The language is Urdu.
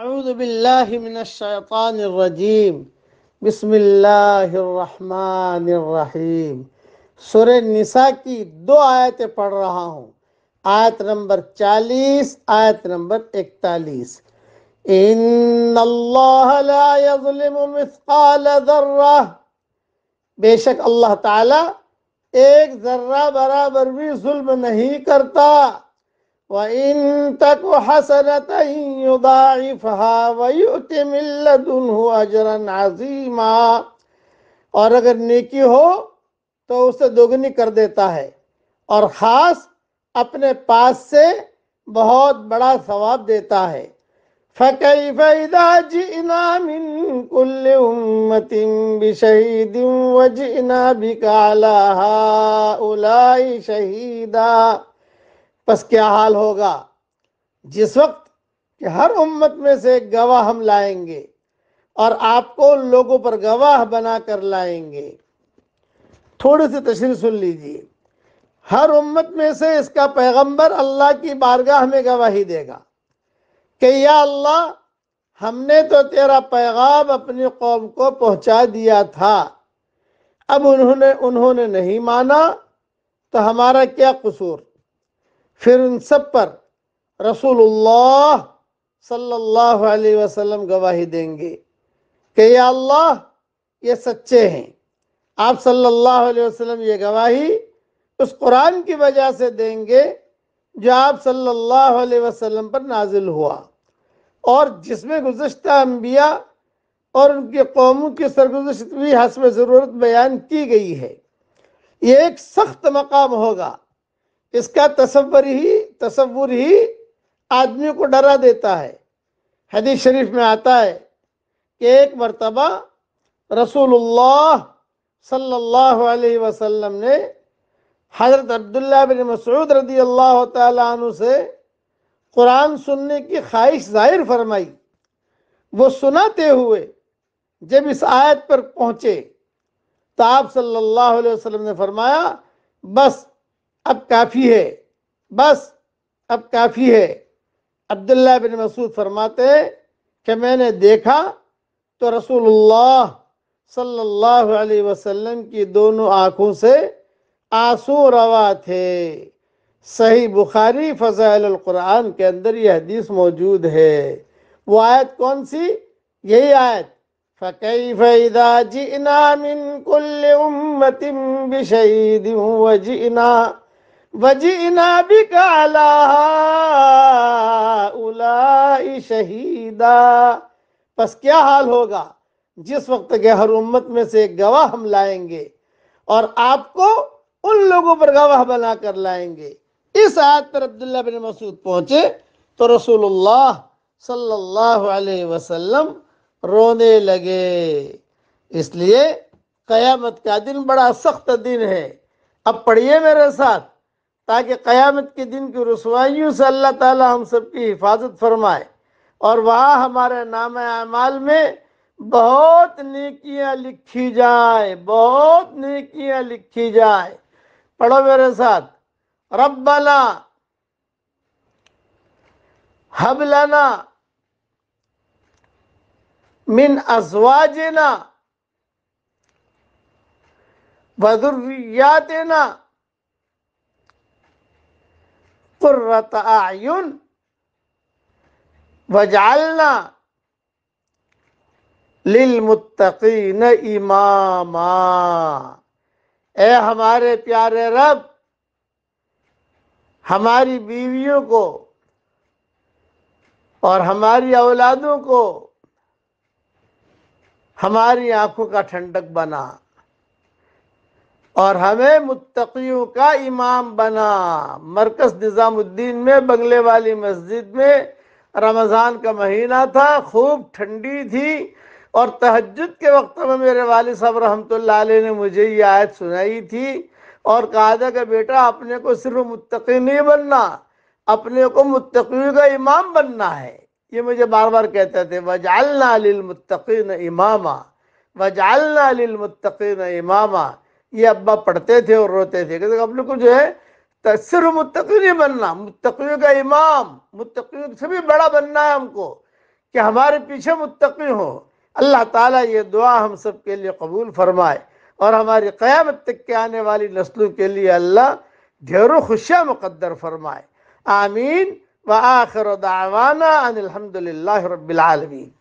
اعوذ باللہ من الشیطان الرجیم بسم اللہ الرحمن الرحیم سور نساء کی دو آیتیں پڑھ رہا ہوں آیت نمبر چالیس آیت نمبر اکتالیس ان اللہ لا یظلم مثقال ذرہ بے شک اللہ تعالی ایک ذرہ برابر بھی ظلم نہیں کرتا وَإِن تَكُ حَسَنَةً يُضَاعِفْهَا وَيُؤْتِ مِن لَّدُنْهُ أَجْرًا عَظِيمًا اور اگر نیکی ہو تو اسے دوگنی کر دیتا ہے اور خاص اپنے پاس سے بہت بڑا ثواب دیتا ہے فَكَيْفَ إِذَا جِئْنَا مِن كُلِّ أُمَّةٍ بِشَهِيدٍ وَجِئْنَا بِكَ عَلَى هَؤُلَاءِ شَهِيدًا پس کیا حال ہوگا جس وقت کہ ہر امت میں سے گواہ ہم لائیں گے اور آپ کو ان لوگوں پر گواہ بنا کر لائیں گے تھوڑی سی تشریح سن لیجئے ہر امت میں سے اس کا پیغمبر اللہ کی بارگاہ میں گواہی دے گا کہ یا اللہ ہم نے تو تیرا پیغام اپنی قوم کو پہنچا دیا تھا اب انہوں نے انہوں نے نہیں مانا تو ہمارا کیا قصور پھر ان سب پر رسول اللہ صلی اللہ علیہ وسلم گواہی دیں گے کہ یا اللہ یہ سچے ہیں آپ صلی اللہ علیہ وسلم یہ گواہی اس قرآن کی وجہ سے دیں گے جو آپ صلی اللہ علیہ وسلم پر نازل ہوا اور جس میں گزشتہ انبیاء اور ان کی قوموں کی سرگزشت بھی حسب ضرورت بیان کی گئی ہے یہ ایک سخت مقام ہوگا اس کا تصور ہی تصور ہی آدمی کو ڈرا دیتا ہے حدیث شریف میں آتا ہے کہ ایک مرتبہ رسول اللہ صلی اللہ علیہ وسلم نے حضرت عبداللہ بن مسعود رضی اللہ تعالیٰ عنہ سے قرآن سننے کی خواہش ظاہر فرمائی وہ سناتے ہوئے جب اس آیت پر پہنچے تو آپ صلی اللہ علیہ وسلم نے فرمایا بس اب کافی ہے بس اب کافی ہے عبداللہ بن مسعود فرماتے کہ میں نے دیکھا تو رسول اللہ صلی اللہ علیہ وسلم کی دونوں آنکھوں سے آنسو روا تھے صحیح بخاری فضائل القرآن کے اندر یہ حدیث موجود ہے وہ آیت کون سی یہی آیت فَكَيْفَ إِذَا جِئْنَا مِن كُلِّ کل بِشَهِيدٍ وَجِئْنَا وجئنا بك على هؤلاء لائی شہیدا کیا حال ہوگا جس وقت کہ ہر امت میں سے گواہ ہم لائیں گے اور آپ کو ان لوگوں پر گواہ بنا کر لائیں گے اس آیت پر عبداللہ بن مسعود پہنچے تو رسول اللہ صلی اللہ علیہ وسلم رونے لگے اس لیے قیامت کا دن بڑا سخت دن ہے اب پڑھیے میرے ساتھ تاکہ قیامت کے دن کی رسوائیوں سے اللہ تعالی ہم سب کی حفاظت فرمائے اور وہاں ہمارے نام اعمال میں بہت نیکیاں لکھی جائیں بہت نیکیاں لکھی جائیں پڑھو میرے ساتھ ربنا حب لنا من ازواجنا وذریاتنا قرت آ وجالنا للمتقین اماما امام اے ہمارے پیارے رب ہماری بیویوں کو اور ہماری اولادوں کو ہماری آنکھوں کا ٹھنڈک بنا اور ہمیں متقیوں کا امام بنا مرکز نظام الدین میں بنگلے والی مسجد میں رمضان کا مہینہ تھا خوب ٹھنڈی تھی اور تہجد کے وقت میں میرے والد صاحب رحمۃ اللہ علیہ نے مجھے یہ آیت سنائی تھی اور کہا تھا کہ بیٹا اپنے کو صرف متقی نہیں بننا اپنے کو متقیوں کا امام بننا ہے یہ مجھے بار بار کہتے تھے وجالنا لِلْمُتَّقِينَ امامہ وجالہ لل امامہ یہ ابا پڑھتے تھے اور روتے تھے ہم لوگ کو جو ہے صرف متقی نہیں بننا متقیوں کا امام متقیوں سے بھی بڑا بننا ہے ہم کو کہ ہمارے پیچھے متقی ہو اللہ تعالیٰ یہ دعا ہم سب کے لیے قبول فرمائے اور ہماری قیامت تک کے آنے والی نسلوں کے لیے اللہ ڈھیر و خوشیاں مقدر فرمائے آمین و آخر ان الحمدللہ الحمد للہ